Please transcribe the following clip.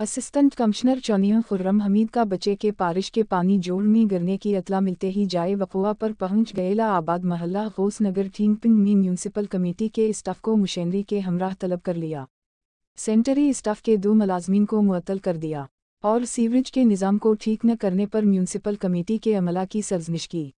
assistant commissioner चौनिया खुर्रम हमीद का बचे के पारिश के पानी जोड़ में गिरने की अतला मिलते ही जाए वकुआ पर पहुंच गएला आबाद महल्ला गौस नगर ठींगपिन में म्यूनसिपल कमेटी के स्टाफ को मशीनरी के हमराह तलब कर लिया सेंटरी स्टाफ के दो मलाजमीन को मअतल कर दिया और सीवरेज के निज़ाम को ठीक न करने पर म्यूनसिपल कमेटी के अमला की सरजनिश की